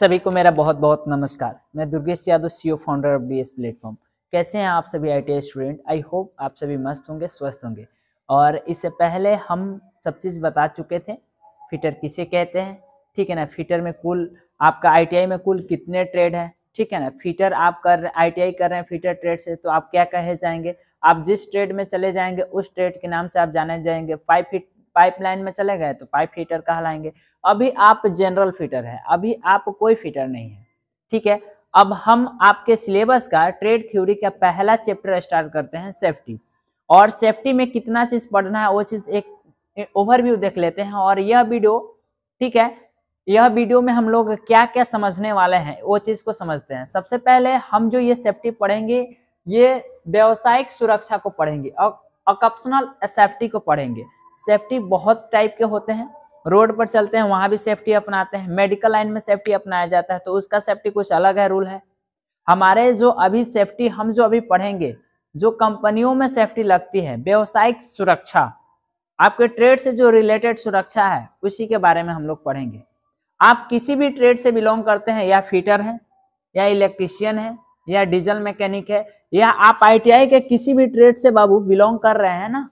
सभी को मेरा बहुत बहुत नमस्कार मैं Durgesh Yadav CEO founder of B S platform कैसे हैं आप सभी आई स्टूडेंट आई होप आप सभी मस्त होंगे स्वस्थ होंगे और इससे पहले हम सब चीज़ बता चुके थे फिटर किसे कहते हैं ठीक है ना फिटर में कुल आपका आई में कुल कितने ट्रेड हैं ठीक है ना फीटर आप कर आई टी आई कर रहे हैं फीटर ट्रेड से तो आप क्या कहे जाएंगे आप जिस ट्रेड में चले जाएंगे उस ट्रेड के नाम से आप जाने जाएंगे फाइव फिट पाइप लाइन में चले गए तो पाइप फिटर कहलाएंगे अभी आप जनरल फिटर है अभी आप कोई फिटर नहीं है ठीक है अब हम आपके सिलेबस का ट्रेड थ्योरी का पहला चैप्टर स्टार्ट करते हैं सेफ्टी और सेफ्टी में कितना चीज पढ़ना है वो चीज एक ओवरव्यू देख लेते हैं और यह वीडियो ठीक है यह वीडियो में हम लोग क्या क्या समझने वाले हैं वो चीज को समझते हैं सबसे पहले हम जो ये सेफ्टी पढ़ेंगे ये व्यावसायिक सुरक्षा को पढ़ेंगे और सेफ्टी को पढ़ेंगे सेफ्टी बहुत टाइप के होते हैं रोड पर चलते हैं वहाँ भी सेफ्टी अपनाते हैं मेडिकल लाइन में सेफ्टी अपनाया जाता है तो उसका सेफ्टी कुछ अलग है रूल है हमारे जो अभी सेफ्टी हम जो अभी पढ़ेंगे जो कंपनियों में सेफ्टी लगती है व्यवसायिक सुरक्षा आपके ट्रेड से जो रिलेटेड सुरक्षा है उसी के बारे में हम लोग पढ़ेंगे आप किसी भी ट्रेड से बिलोंग करते हैं या फिटर हैं या इलेक्ट्रिशियन है या डीजल मैकेनिक है या आप आईटीआई के किसी भी ट्रेड से बाबू बिलोंग कर रहे हैं ना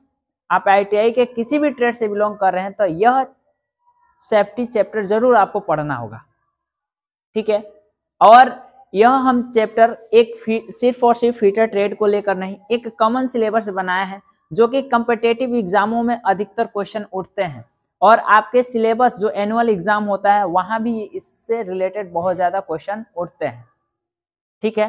आप आईटीआई के किसी भी ट्रेड से बिलोंग कर रहे हैं तो यह सेफ्टी चैप्टर जरूर आपको पढ़ना होगा ठीक है और यह हम चैप्टर एक सिर्फ और सिर्फ फीटर ट्रेड को लेकर नहीं एक कॉमन सिलेबस बनाया है जो कि कम्पिटेटिव एग्जामों में अधिकतर क्वेश्चन उठते हैं और आपके सिलेबस जो एनुअल एग्जाम होता है वहां भी इससे रिलेटेड बहुत ज्यादा क्वेश्चन उठते हैं ठीक है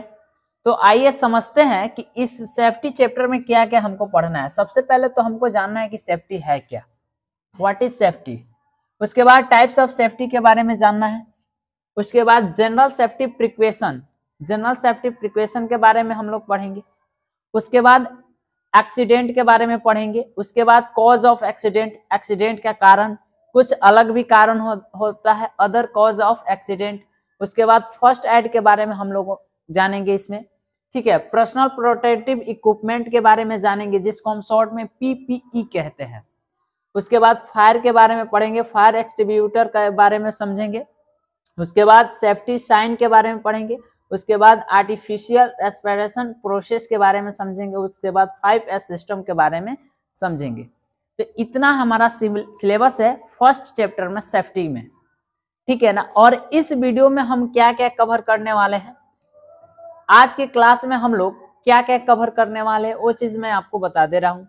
तो आइए समझते हैं कि इस सेफ्टी चैप्टर में क्या क्या हमको पढ़ना है सबसे पहले तो हमको जानना है कि सेफ्टी है क्या व्हाट इज सेफ्टी उसके बाद टाइप्स ऑफ सेफ्टी के बारे में जानना है उसके बाद general safety precaution general safety precaution के बारे में हम लोग पढ़ेंगे उसके बाद एक्सीडेंट के बारे में पढ़ेंगे उसके बाद कॉज ऑफ एक्सीडेंट एक्सीडेंट का कारण कुछ अलग भी कारण हो, होता है अदर कॉज ऑफ एक्सीडेंट उसके बाद फर्स्ट एड के बारे में हम लोग जानेंगे इसमें ठीक है पर्सनल प्रोटेक्टिव इक्विपमेंट के बारे में जानेंगे जिसको हम शॉर्ट में पीपीई e कहते हैं उसके बाद फायर के बारे में पढ़ेंगे फायर एक्सटीब्यूटर के बारे में समझेंगे उसके बाद सेफ्टी साइन के बारे में पढ़ेंगे उसके बाद आर्टिफिशियल एस्पायरेशन प्रोसेस के बारे में समझेंगे उसके बाद फाइव एस सिस्टम के बारे में समझेंगे तो इतना हमारा सिलेबस है फर्स्ट चैप्टर में सेफ्टी में ठीक है ना और इस वीडियो में हम क्या क्या कवर करने वाले हैं आज के क्लास में हम लोग क्या क्या कवर करने वाले हैं वो चीज मैं आपको बता दे रहा हूँ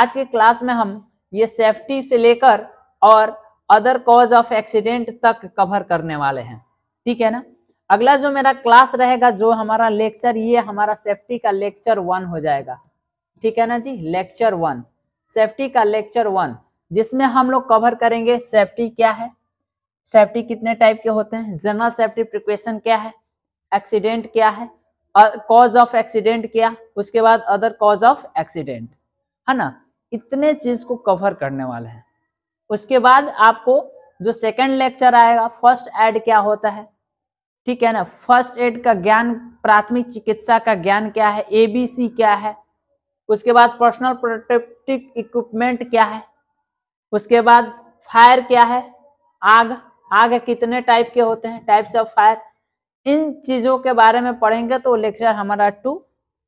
आज के क्लास में हम ये सेफ्टी से लेकर और अदर कॉज ऑफ एक्सीडेंट तक कवर करने वाले हैं ठीक है ना अगला जो मेरा क्लास रहेगा जो हमारा लेक्चर ये हमारा सेफ्टी का लेक्चर वन हो जाएगा ठीक है ना जी लेक्चर वन सेफ्टी का लेक्चर वन जिसमें हम लोग कवर करेंगे सेफ्टी क्या है सेफ्टी कितने टाइप के होते हैं जनरल सेफ्टी प्रिक्वेशन क्या है एक्सीडेंट क्या है कॉज ऑफ एक्सीडेंट क्या उसके बाद अदर कॉज ऑफ एक्सीडेंट है ना इतने चीज को कवर करने वाले हैं उसके बाद आपको जो सेकंड लेक्चर आएगा फर्स्ट एड क्या होता है ठीक है ना फर्स्ट एड का ज्ञान प्राथमिक चिकित्सा का ज्ञान क्या है एबीसी क्या है उसके बाद पर्सनल प्रोटेक्टिव इक्विपमेंट क्या है उसके बाद फायर क्या है आग आग कितने टाइप के होते हैं टाइप्स ऑफ फायर इन चीज़ों के बारे में पढ़ेंगे तो लेक्चर हमारा टू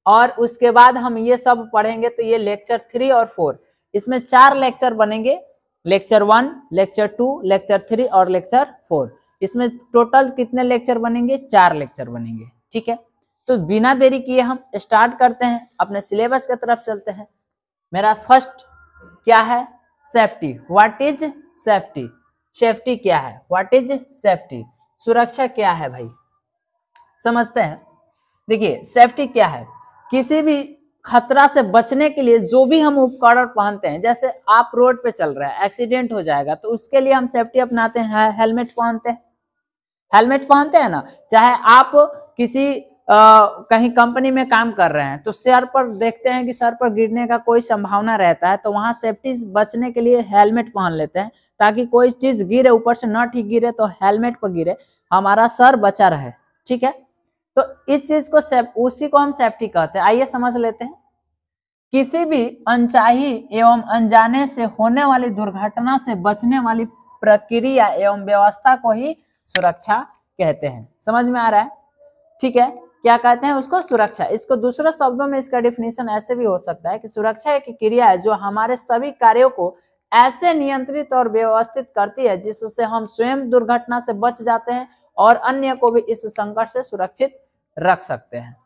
और उसके बाद हम ये सब पढ़ेंगे तो ये लेक्चर थ्री और फोर इसमें चार लेक्चर बनेंगे lecture one lecture two lecture three और लेक्चर फोर इसमें टोटल कितने लेक्चर बनेंगे चार लेक्चर बनेंगे ठीक है तो बिना देरी किए हम स्टार्ट करते हैं अपने सिलेबस की तरफ चलते हैं मेरा फर्स्ट क्या है safety what is safety safety क्या है व्हाट इज सेफ्टी सुरक्षा क्या है भाई समझते हैं देखिए सेफ्टी क्या है किसी भी खतरा से बचने के लिए जो भी हम उपकरण पहनते हैं जैसे आप रोड पे चल रहे हैं एक्सीडेंट हो जाएगा तो उसके लिए हम सेफ्टी अपनाते हैं हेलमेट पहनते हैं हेलमेट पहनते हैं ना चाहे आप किसी आ, कहीं कंपनी में काम कर रहे हैं तो सर पर देखते हैं कि सर पर गिरने का कोई संभावना रहता है तो वहां सेफ्टी बचने के लिए हेलमेट पहन लेते हैं ताकि कोई चीज गिरे ऊपर से न ठीक गिरे तो हेलमेट पर गिरे हमारा सर बचा रहे ठीक है तो इस चीज को सेफ उसी को हम सेफ्टी कहते हैं आइए समझ लेते हैं किसी भी अनचाही एवं अनजाने से होने वाली दुर्घटना से बचने वाली प्रक्रिया एवं व्यवस्था को ही सुरक्षा कहते हैं समझ में आ रहा है ठीक है क्या कहते हैं उसको सुरक्षा इसको दूसरे शब्दों में इसका डिफिनेशन ऐसे भी हो सकता है कि सुरक्षा एक क्रिया है जो हमारे सभी कार्यों को ऐसे नियंत्रित और व्यवस्थित करती है जिससे हम स्वयं दुर्घटना से बच जाते हैं और अन्य को भी इस संकट से सुरक्षित रख सकते हैं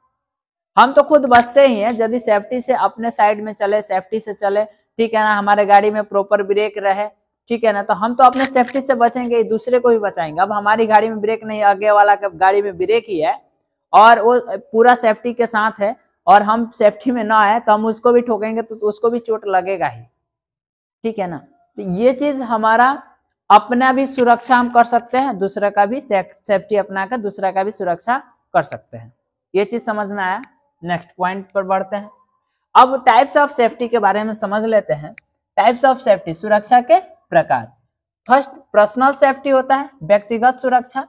हम तो खुद बचते ही हैं यदि सेफ्टी से अपने साइड में चले सेफ्टी से चले ठीक है ना हमारे गाड़ी में प्रॉपर ब्रेक रहे ठीक है ना तो हम तो अपने सेफ्टी से बचेंगे दूसरे को भी बचाएंगे अब हमारी गाड़ी में ब्रेक नहीं आगे वाला गाड़ी में ब्रेक ही है और वो पूरा सेफ्टी के साथ है और हम सेफ्टी में ना है तो हम उसको भी ठोकेंगे तो उसको भी चोट लगेगा ही ठीक है ना तो ये चीज हमारा अपना भी सुरक्षा हम कर सकते हैं दूसरा का भी सेफ्टी अपना कर दूसरा का भी सुरक्षा कर सकते हैं ये चीज समझ में आया नेक्स्ट पॉइंट पर बढ़ते हैं अब टाइप्स ऑफ सेफ्टी के बारे में समझ लेते हैं टाइप्स ऑफ सेफ्टी सुरक्षा के प्रकार फर्स्ट पर्सनल सेफ्टी होता है व्यक्तिगत सुरक्षा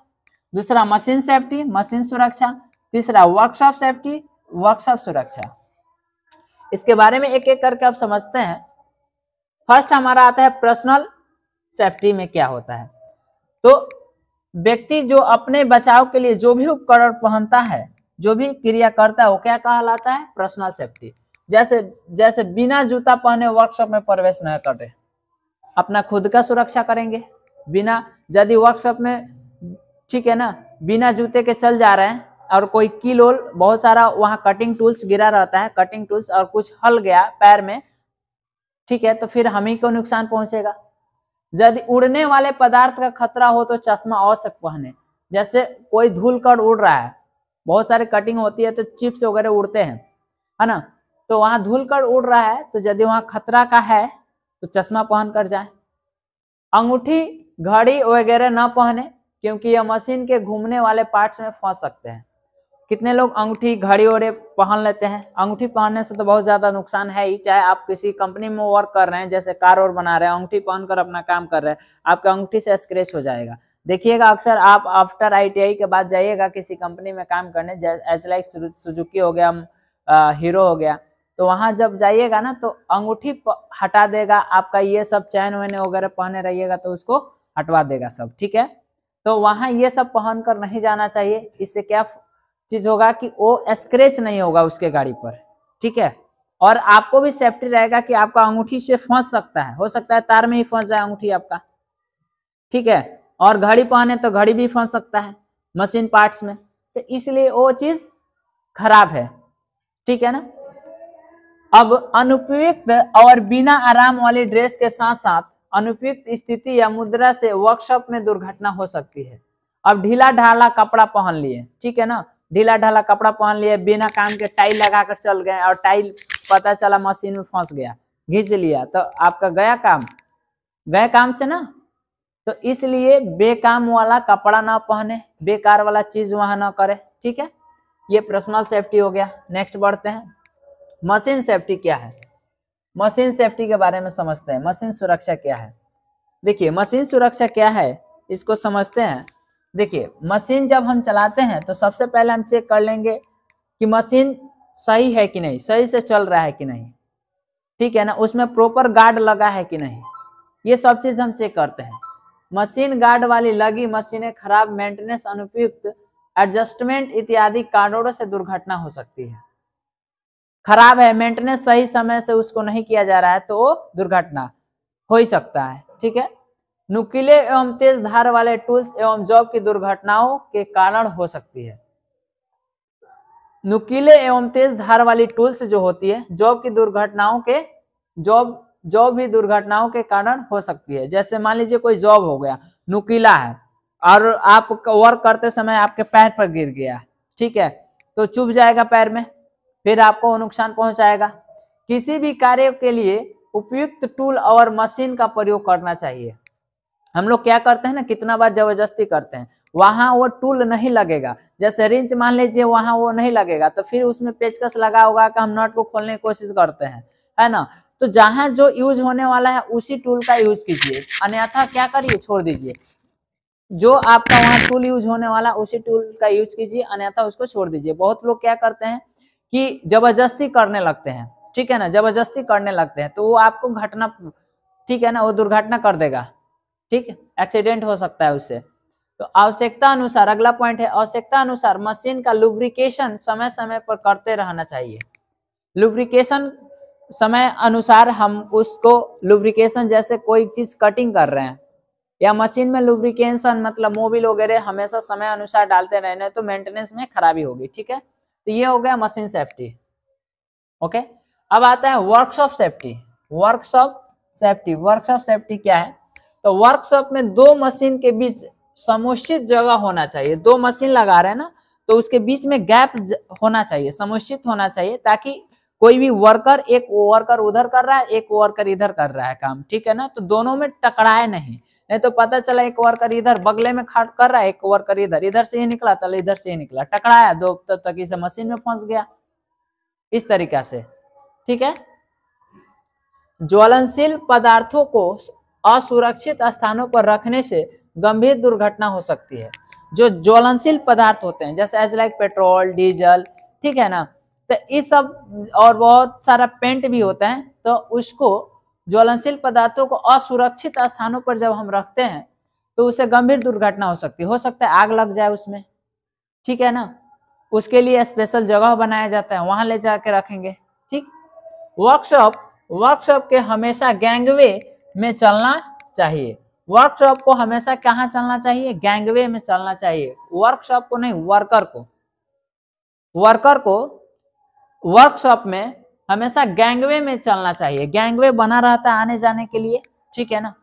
दूसरा मशीन सेफ्टी मशीन सुरक्षा तीसरा वर्कशॉप सेफ्टी वर्कशॉप सुरक्षा इसके बारे में एक एक करके आप समझते हैं फर्स्ट हमारा आता है पर्सनल सेफ्टी में क्या होता है तो व्यक्ति जो अपने बचाव के लिए जो भी उपकरण पहनता है जो भी क्रिया करता है वो क्या कहलाता है पर्सनल सेफ्टी जैसे जैसे बिना जूता पहने वर्कशॉप में प्रवेश न करें अपना खुद का सुरक्षा करेंगे बिना यदि वर्कशॉप में ठीक है ना बिना जूते के चल जा रहे हैं और कोई कीलोल बहुत सारा वहाँ कटिंग टूल्स गिरा रहता है कटिंग टूल्स और कुछ हल गया पैर में ठीक है तो फिर हम ही को नुकसान पहुंचेगा यदि उड़ने वाले पदार्थ का खतरा हो तो चश्मा आवश्यक पहने जैसे कोई धूल कर उड़ रहा है बहुत सारे कटिंग होती है तो चिप्स वगैरह उड़ते हैं है ना तो वहां धूल कर उड़ रहा है तो यदि वहां खतरा का है तो चश्मा पहन कर जाए अंगूठी घड़ी वगैरह ना पहने क्योंकि यह मशीन के घूमने वाले पार्ट्स में फंस सकते हैं कितने लोग अंगूठी घड़ी ओड़े पहन लेते हैं अंगूठी पहनने से तो बहुत ज्यादा नुकसान है ही चाहे आप किसी कंपनी में वर्क कर रहे हैं जैसे कार और बना रहे हैं अंगूठी पहनकर अपना काम कर रहे हैं आपका अंगूठी से स्क्रेच हो जाएगा देखिएगा अक्सर आप आफ्टर आईटीआई के बाद जाइएगा किसी कंपनी में काम करने एज लाइक सुजुकी हो गया आ, हीरो हो गया तो वहां जब जाइएगा ना तो अंगूठी हटा देगा आपका ये सब चैन वैन वगैरह पहने रहिएगा तो उसको हटवा देगा सब ठीक है तो वहां ये सब पहन कर नहीं जाना चाहिए इससे क्या चीज होगा कि वो स्क्रेच नहीं होगा उसके गाड़ी पर ठीक है और आपको भी सेफ्टी रहेगा कि आपका अंगूठी से फंस सकता है हो सकता है तार में ही फंस जाए अंगूठी आपका ठीक है और घड़ी पहने तो घड़ी भी फंस सकता है मशीन पार्ट्स में तो इसलिए वो चीज खराब है ठीक है ना अब अनुपयुक्त और बिना आराम वाली ड्रेस के साथ साथ अनुपयुक्त स्थिति या मुद्रा से वर्कशॉप में दुर्घटना हो सकती है अब ढीला ढाला कपड़ा पहन लिए ठीक है ना ढीला ढाला कपड़ा पहन लिए बिना काम के टाइल लगा कर चल गए और टाइल पता चला मशीन में फंस गया घींच लिया तो आपका गया काम गए काम से ना तो इसलिए बेकाम वाला कपड़ा ना पहने बेकार वाला चीज वहां ना करे ठीक है ये पर्सनल सेफ्टी हो गया नेक्स्ट बढ़ते हैं मशीन सेफ्टी क्या है मशीन सेफ्टी के बारे में समझते हैं मशीन सुरक्षा क्या है देखिए मशीन सुरक्षा क्या है इसको समझते हैं देखिए मशीन जब हम चलाते हैं तो सबसे पहले हम चेक कर लेंगे कि मशीन सही है कि नहीं सही से चल रहा है कि नहीं ठीक है ना उसमें प्रॉपर गार्ड लगा है कि नहीं ये सब चीज़ हम चेक करते हैं मशीन गार्ड वाली लगी मशीनें खराब मेंटेनेंस अनुपयुक्त एडजस्टमेंट इत्यादि कारणों से दुर्घटना हो सकती है खराब है मेंटेनेंस सही समय से उसको नहीं किया जा रहा है तो दुर्घटना हो ही सकता है ठीक है नुकीले एवं तेज धार वाले टूल्स एवं जॉब की दुर्घटनाओं के कारण हो सकती है नुकीले एवं तेज धार वाली टूल्स जो होती है जॉब की दुर्घटनाओं के जॉब जॉब भी दुर्घटनाओं के कारण हो सकती है जैसे मान लीजिए कोई जॉब हो गया नुकीला है और आप वर्क करते समय आपके पैर पर गिर गया ठीक है तो चुभ जाएगा पैर में फिर आपको नुकसान पहुंचाएगा किसी भी कार्य के लिए उपयुक्त टूल और मशीन का प्रयोग करना चाहिए हम लोग क्या करते हैं ना कितना बार जबरदस्ती करते हैं वहां वो टूल नहीं लगेगा जैसे रिंच मान लीजिए वहां वो नहीं लगेगा तो फिर उसमें पेचकस लगा होगा कि हम नट को खोलने की कोशिश करते हैं है ना तो जहां जो यूज होने वाला है उसी टूल का यूज कीजिए अन्यथा क्या करिए छोड़ दीजिए जो आपका वहाँ टूल यूज होने वाला उसी टूल का यूज कीजिए अन्यथा उसको छोड़ दीजिए बहुत लोग क्या करते हैं कि जबरदस्ती करने लगते हैं ठीक है ना जबरदस्ती करने लगते हैं तो वो आपको घटना ठीक है ना वो दुर्घटना कर देगा ठीक एक्सीडेंट हो सकता है उससे तो आवश्यकता अनुसार अगला पॉइंट है आवश्यकता अनुसार मशीन का लुब्रिकेशन समय समय पर करते रहना चाहिए लुब्रिकेशन समय अनुसार हम उसको लुब्रिकेशन जैसे कोई चीज कटिंग कर रहे हैं या मशीन में लुब्रिकेशन मतलब मोबिल वगैरह हमेशा समय अनुसार डालते रहने तो मेंटेनेंस में खराबी होगी ठीक है तो ये हो गया मशीन सेफ्टी ओके अब आता है workshop safety workshop safety workshop safety क्या है तो वर्कशॉप में दो मशीन के बीच समुचित जगह होना चाहिए दो मशीन लगा रहे हैं ना तो उसके बीच में गैप होना चाहिए समुचित होना चाहिए ताकि कोई भी वर्कर एक वर्कर उधर कर रहा है एक वर्कर इधर कर रहा है काम ठीक है ना तो दोनों में टकराए नहीं नहीं तो पता चला एक वर्कर इधर बगले में खाट कर रहा है एक वर्कर इधर इधर से ही निकला चल इधर से ही निकला टकराया दो तब तो तक इसे मशीन में फंस गया इस तरीका से ठीक है ज्वलनशील पदार्थों को असुरक्षित स्थानों पर रखने से गंभीर दुर्घटना हो सकती है जो ज्वलनशील पदार्थ होते हैं जैसे एज लाइक पेट्रोल डीजल ठीक है ना तो ये सब और बहुत सारा पेंट भी होता है तो उसको ज्वलनशील पदार्थों को असुरक्षित स्थानों पर जब हम रखते हैं तो उसे गंभीर दुर्घटना हो सकती है हो सकता है आग लग जाए उसमें ठीक है ना उसके लिए स्पेशल जगह बनाया जाता है वहां ले जाके रखेंगे ठीक वर्कशॉप वर्कशॉप के हमेशा गैंगवे में चलना चाहिए वर्कशॉप को हमेशा कहाँ चलना चाहिए गैंगवे में चलना चाहिए वर्कशॉप को नहीं वर्कर को वर्कर को वर्कशॉप में हमेशा गैंगवे में चलना चाहिए गैंगवे बना रहता है आने जाने के लिए ठीक है ना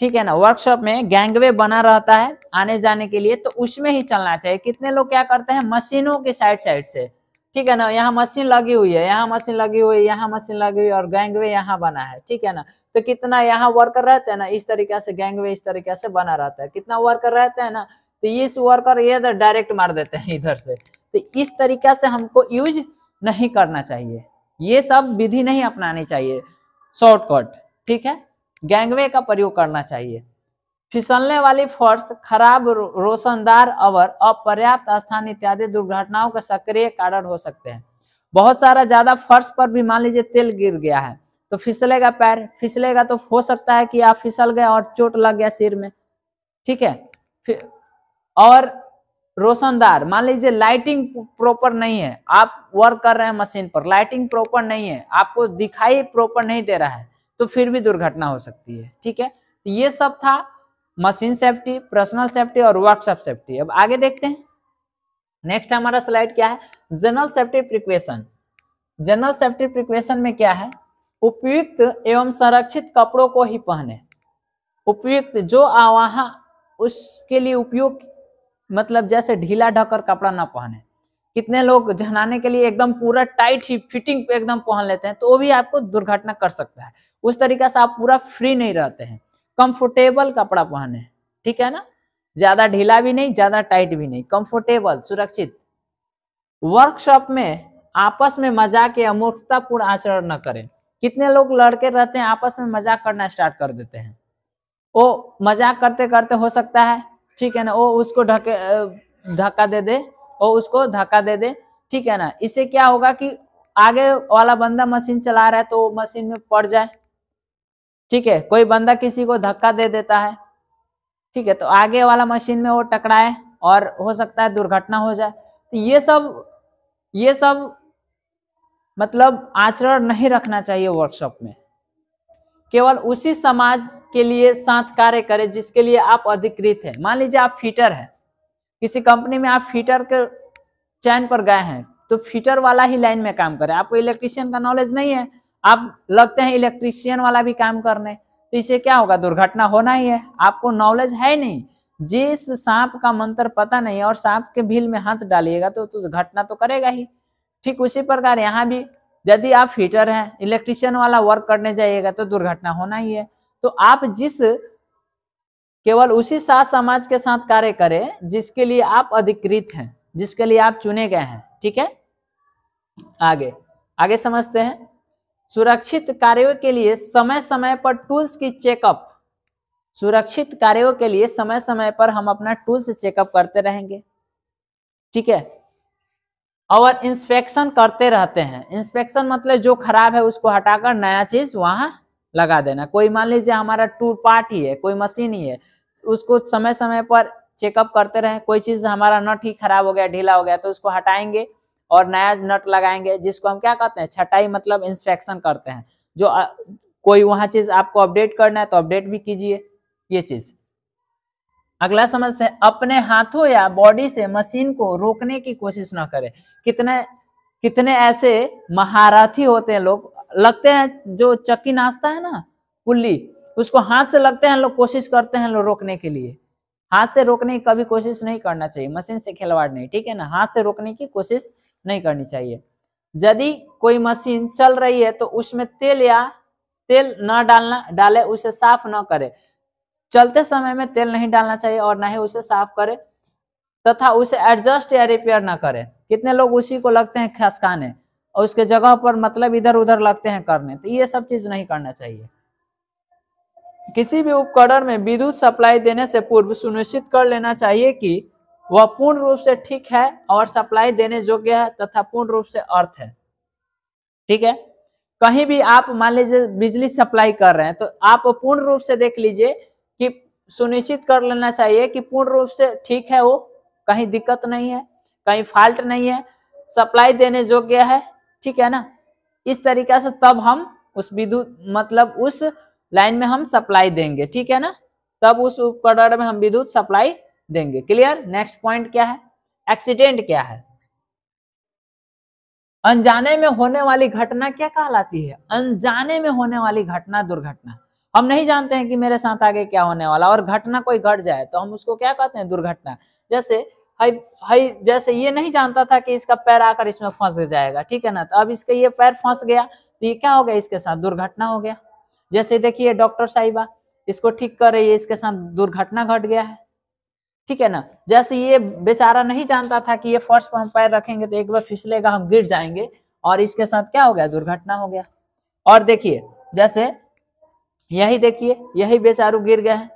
ठीक है ना वर्कशॉप में गैंगवे बना रहता है आने जाने के लिए तो उसमें ही चलना चाहिए कितने लोग क्या करते हैं मशीनों के साइड साइड से ठीक है ना यहाँ मशीन लगी हुई है यहाँ मशीन लगी हुई है यहाँ मशीन लगी हुई है और गैंगवे यहाँ बना है ठीक है ना तो कितना यहाँ वर्कर रहते हैं ना इस तरीके से गैंगवे इस तरीके से बना रहता है कितना वर्कर रहते हैं ना तो इस वर्कर इधर डायरेक्ट मार देते हैं इधर से तो इस तरीका से हमको यूज नहीं करना चाहिए ये सब विधि नहीं अपनानी चाहिए शॉर्टकट ठीक है गैंगवे का प्रयोग करना चाहिए फिसलने वाली फर्श खराब रोशनदार अवर अपर्याप्त स्थान इत्यादि दुर्घटनाओं के सक्रिय कारण हो सकते हैं बहुत सारा ज्यादा फर्श पर भी मान लीजिए तेल गिर गया है तो फिसलेगा पैर फिसलेगा तो हो सकता है कि आप फिसल गए और चोट लग गया सिर में ठीक है और रोशनदार मान लीजिए लाइटिंग प्रॉपर नहीं है आप वर्क कर रहे हैं मशीन पर लाइटिंग प्रॉपर नहीं है आपको दिखाई प्रॉपर नहीं दे रहा है तो फिर भी दुर्घटना हो सकती है ठीक है तो ये सब था मशीन सेफ्टी पर्सनल सेफ्टी और वर्कशॉप सेफ्टी अब आगे देखते हैं नेक्स्ट हमारा स्लाइड क्या है general safety precaution general safety precaution में क्या है उपयुक्त एवं संरक्षित कपड़ों को ही पहने उपयुक्त जो आवाहा उसके लिए उपयोग मतलब जैसे ढीला ढककर कपड़ा ना पहने कितने लोग जहनाने के लिए एकदम पूरा टाइट ही फिटिंग पे एकदम पहन लेते हैं तो वो भी आपको दुर्घटना कर सकता है उस तरीका से आप पूरा फ्री नहीं रहते हैं कंफर्टेबल कपड़ा पहने ठीक है ना ज्यादा ढीला भी नहीं ज्यादा टाइट भी नहीं कंफर्टेबल सुरक्षित वर्कशॉप में आपस में मजाक या मूर्खतापूर्ण आचरण न करें कितने लोग लड़के रहते हैं आपस में मजाक करना स्टार्ट कर देते हैं वो मजाक करते करते हो सकता है ठीक है ना वो उसको ढके धक्का दे दे वो उसको धक्का दे दे ठीक है ना इससे क्या होगा कि आगे वाला बंदा मशीन चला रहा है तो मशीन में पड़ जाए ठीक है कोई बंदा किसी को धक्का दे देता है ठीक है तो आगे वाला मशीन में वो टकराए और हो सकता है दुर्घटना हो जाए तो ये सब ये सब मतलब आचरण नहीं रखना चाहिए वर्कशॉप में केवल उसी समाज के लिए साथ कार्य करें जिसके लिए आप अधिकृत हैं मान लीजिए आप फिटर हैं किसी कंपनी में आप फिटर के चैन पर गए हैं तो फिटर वाला ही लाइन में काम करें आपको इलेक्ट्रिशियन का नॉलेज नहीं है आप लगते हैं इलेक्ट्रिशियन वाला भी काम करने तो इसे क्या होगा दुर्घटना होना ही है आपको नॉलेज है नहीं जिस सांप का मंत्र पता नहीं है और सांप के भील में हाथ डालिएगा तो, तो घटना तो करेगा ही ठीक उसी प्रकार यहाँ भी यदि आप हीटर हैं इलेक्ट्रिशियन वाला वर्क करने जाइएगा तो दुर्घटना होना ही है तो आप जिस केवल उसी साथ समाज के साथ कार्य करें जिसके लिए आप अधिकृत हैं जिसके लिए आप चुने गए हैं ठीक है आगे आगे समझते हैं सुरक्षित कार्यों के लिए समय समय पर टूल्स की चेकअप सुरक्षित कार्यों के लिए समय समय पर हम अपना टूल्स चेकअप करते रहेंगे ठीक है और इंस्पेक्शन करते रहते हैं इंस्पेक्शन मतलब जो खराब है उसको हटाकर नया चीज वहां लगा देना कोई मान लीजिए हमारा टू पार्ट ही है कोई मशीन ही है उसको समय समय पर चेकअप करते रहे कोई चीज हमारा नट ही खराब हो गया ढीला हो गया तो उसको हटाएंगे और नया नट लगाएंगे जिसको हम क्या कहते हैं छटाई मतलब इंस्पेक्शन करते हैं जो कोई वहाँ चीज आपको अपडेट करना है तो अपडेट भी कीजिए ये चीज अगला समझते हैं अपने हाथों या बॉडी से मशीन को रोकने की कोशिश ना करें कितने कितने ऐसे महाराथी होते हैं लोग लगते हैं जो चक्की नाश्ता है ना पुल्ली उसको हाथ से लगते हैं लोग कोशिश करते हैं लोग रोकने के लिए हाथ से रोकने की कभी कोशिश नहीं करना चाहिए मशीन से खिलवाड़ नहीं ठीक है ना हाथ से रोकने की कोशिश नहीं करनी चाहिए यदि कोई मशीन चल रही है तो उसमें तेल या तेल न डालना डाले उसे साफ न करे चलते समय में तेल नहीं डालना चाहिए और ना ही उसे साफ करे तथा उसे एडजस्ट या रिपेयर ना करे कितने लोग उसी को लगते हैं खसकाने और उसके जगह पर मतलब इधर उधर लगते हैं करने तो ये सब चीज नहीं करना चाहिए किसी भी उपकरण में विद्युत सप्लाई देने से पूर्व सुनिश्चित कर लेना चाहिए कि वह पूर्ण रूप से ठीक है और सप्लाई देने योग्य है तथा पूर्ण रूप से अर्थ है ठीक है कहीं भी आप मान लीजिए बिजली सप्लाई कर रहे हैं तो आप पूर्ण रूप से देख लीजिए सुनिश्चित कर लेना चाहिए कि पूर्ण रूप से ठीक है वो कहीं दिक्कत नहीं है कहीं फॉल्ट नहीं है सप्लाई देने योग्य है ठीक है ना इस तरीका से तब हम उस विद्युत मतलब उस लाइन में हम सप्लाई देंगे ठीक है ना तब उस उपकरण में हम विद्युत सप्लाई देंगे क्लियर नेक्स्ट पॉइंट क्या है एक्सीडेंट क्या है अनजाने में होने वाली घटना क्या कहलाती है अनजाने में होने वाली घटना दुर्घटना हम नहीं जानते हैं कि मेरे साथ आगे क्या होने वाला और घटना कोई घट जाए तो हम उसको क्या कहते हैं दुर्घटना जैसे हाई हाई जैसे ये नहीं जानता था कि इसका पैर आकर इसमें फंस जाएगा ठीक है ना तो अब इसका ये पैर फंस गया तो ये क्या हो गया इसके साथ दुर्घटना हो गया जैसे देखिए डॉक्टर साहिबा इसको ठीक कर रही है इसके साथ दुर्घटना घट गया है ठीक है ना जैसे ये बेचारा नहीं जानता था कि ये फर्श पर हम पैर रखेंगे तो एक बार फिसलेगा हम गिर जाएंगे और इसके साथ क्या हो गया दुर्घटना हो गया और देखिए जैसे यही देखिए यही बेचारू गिर गए हैं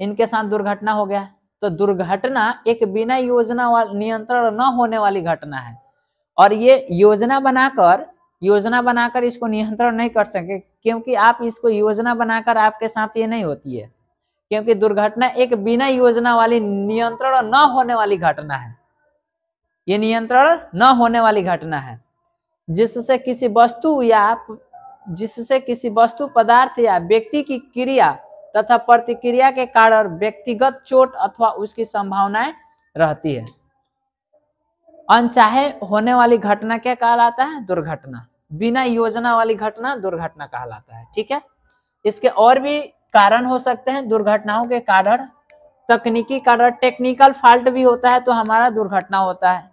इनके साथ दुर्घटना हो गया है तो दुर्घटना एक बिना योजना नियंत्रण न होने वाली घटना है और ये योजना बनाकर योजना बनाकर इसको नियंत्रण नहीं कर सके क्योंकि आप इसको योजना बनाकर आपके साथ ये नहीं होती है क्योंकि दुर्घटना एक बिना योजना वाली नियंत्रण न होने वाली घटना है ये नियंत्रण न होने वाली घटना है जिससे किसी वस्तु या जिससे किसी वस्तु पदार्थ या व्यक्ति की क्रिया तथा प्रतिक्रिया के कारण व्यक्तिगत चोट अथवा उसकी संभावनाएं रहती है अनचाहे होने वाली घटना क्या कहलाता है दुर्घटना बिना योजना वाली घटना दुर्घटना कहलाता है ठीक है इसके और भी कारण हो सकते हैं दुर्घटनाओं के कारण तकनीकी कारण टेक्निकल फॉल्ट भी होता है तो हमारा दुर्घटना होता है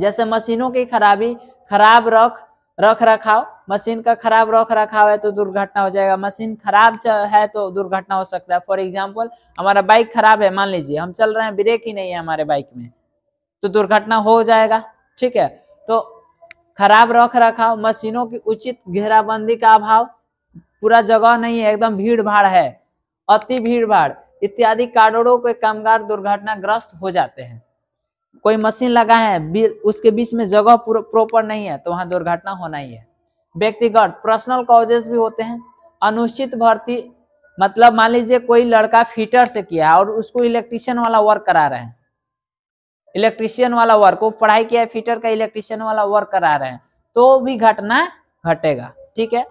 जैसे मशीनों की खराबी खराब रख रख रखाव मशीन का खराब रख रखाव है तो दुर्घटना हो जाएगा मशीन खराब है तो दुर्घटना हो सकता है फॉर एग्जाम्पल हमारा बाइक खराब है मान लीजिए हम चल रहे हैं ब्रेक ही नहीं है हमारे बाइक में तो दुर्घटना हो जाएगा ठीक है तो खराब रख रखाव मशीनों की उचित घेराबंदी का अभाव पूरा जगह नहीं है एकदम भीड़ भाड़ है अति भीड़ भाड़ इत्यादि कारणों के कामगार दुर्घटनाग्रस्त हो जाते हैं कोई मशीन लगा है उसके बीच में जगह प्रॉपर नहीं है तो वहां दुर्घटना होना ही है व्यक्तिगत पर्सनल कॉजेस भी होते हैं अनुचित भर्ती मतलब मान लीजिए कोई लड़का फीटर से किया और उसको इलेक्ट्रिशियन वाला वर्क करा रहे हैं इलेक्ट्रिशियन वाला वर्क वो पढ़ाई किया है फिटर का इलेक्ट्रिशियन वाला वर्क करा रहे हैं तो भी घटना घटेगा ठीक है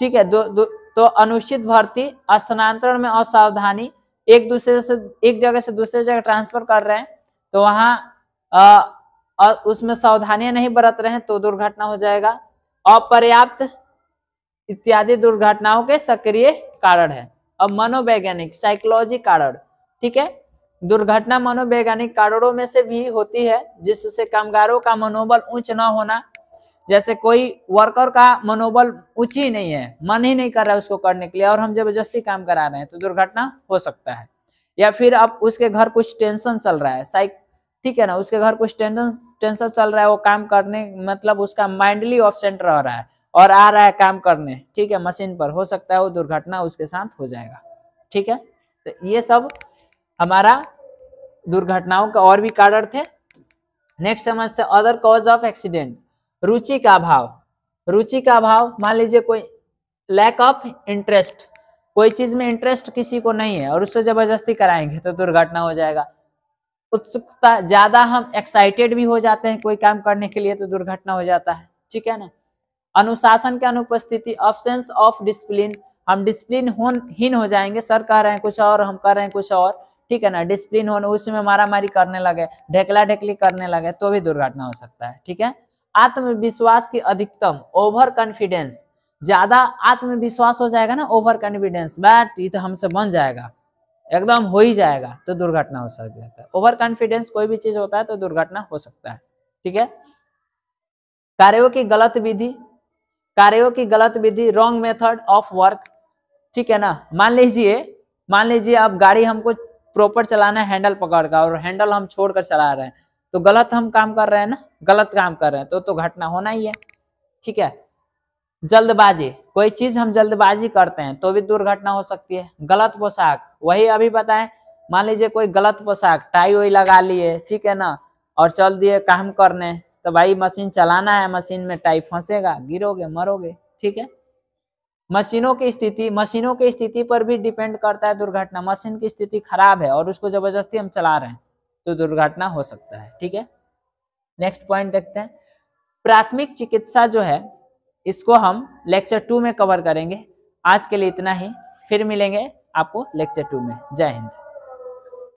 ठीक है दो, दो, तो अनुचित भर्ती स्थानांतरण में असावधानी एक दूसरे से एक जगह से दूसरे जगह ट्रांसफर कर रहे हैं तो वहाँ और उसमें सावधानियां नहीं बरत रहे हैं तो दुर्घटना हो जाएगा अपर्याप्त इत्यादि दुर्घटनाओं के सक्रिय कारण है अब मनोवैज्ञानिक साइकोलॉजी कारण ठीक है दुर्घटना मनोवैज्ञानिक कारणों में से भी होती है जिससे कामगारों का मनोबल ऊंच न होना जैसे कोई वर्कर का मनोबल ऊंच ही नहीं है मन ही नहीं कर रहा है उसको करने के लिए और हम जबरदस्ती काम करा रहे हैं तो दुर्घटना हो सकता है या फिर अब उसके घर कुछ टेंशन चल रहा है साइक ठीक है ना उसके घर कुछ टेंशन टेंशन चल रहा है वो काम करने मतलब उसका माइंडली ऑप्शेंट रह रहा है और आ रहा है काम करने ठीक है मशीन पर हो सकता है वो दुर्घटना उसके साथ हो जाएगा ठीक है तो ये सब हमारा दुर्घटनाओं का और भी कारण थे नेक्स्ट समझते अदर कॉज ऑफ एक्सीडेंट रुचि का अभाव रुचि का अभाव मान लीजिए कोई लैक ऑफ इंटरेस्ट कोई चीज में इंटरेस्ट किसी को नहीं है और उससे जबरदस्ती कराएंगे तो दुर्घटना हो जाएगा उत्सुकता ज्यादा हम एक्साइटेड भी हो जाते हैं कोई काम करने के लिए तो दुर्घटना हो जाता है ठीक है ना अनुशासन की अनुपस्थिति ऑप्शंस ऑफ डिसिप्लिन हम डिसिप्लिन हीन हो जाएंगे सर कह रहे हैं कुछ और हम कर रहे हैं कुछ और ठीक है ना डिसिप्लिन होने उसमें मारा मारी करने लगे ढेकला ढेकली करने लगे तो भी दुर्घटना हो सकता है ठीक है आत्मविश्वास की अधिकतम ओवर कॉन्फिडेंस ज्यादा आत्मविश्वास हो जाएगा ना ओवर कॉन्फिडेंस बैट ये तो हमसे बन जाएगा एकदम हो ही जाएगा तो दुर्घटना हो सकती है ओवर कॉन्फिडेंस कोई भी चीज होता है तो दुर्घटना हो सकता है ठीक है कार्यों की गलत विधि कार्यों की गलत विधि रॉन्ग मेथड ऑफ वर्क ठीक है ना मान लीजिए मान लीजिए आप गाड़ी हमको प्रॉपर चलाना है हैंडल पकड़ का और हैंडल हम छोड़ कर चला रहे हैं तो गलत हम काम कर रहे हैं ना गलत काम कर रहे हैं तो तो घटना होना ही है ठीक है जल्दबाजी कोई चीज हम जल्दबाजी करते हैं तो भी दुर्घटना हो सकती है गलत पोशाक वही अभी बताएं मान लीजिए कोई गलत पोशाक टाई वही लगा लिए ठीक है ना और चल दिए काम करने तो भाई मशीन चलाना है मशीन में टाई फंसेगा गिरोगे मरोगे ठीक है मशीनों की स्थिति मशीनों की स्थिति पर भी डिपेंड करता है दुर्घटना मशीन की स्थिति खराब है और उसको जबरदस्ती हम चला रहे हैं तो दुर्घटना हो सकता है ठीक है नेक्स्ट पॉइंट देखते हैं प्राथमिक चिकित्सा जो है इसको हम लेक्चर टू में कवर करेंगे आज के लिए इतना ही फिर मिलेंगे आपको लेक्चर टू में जय हिंद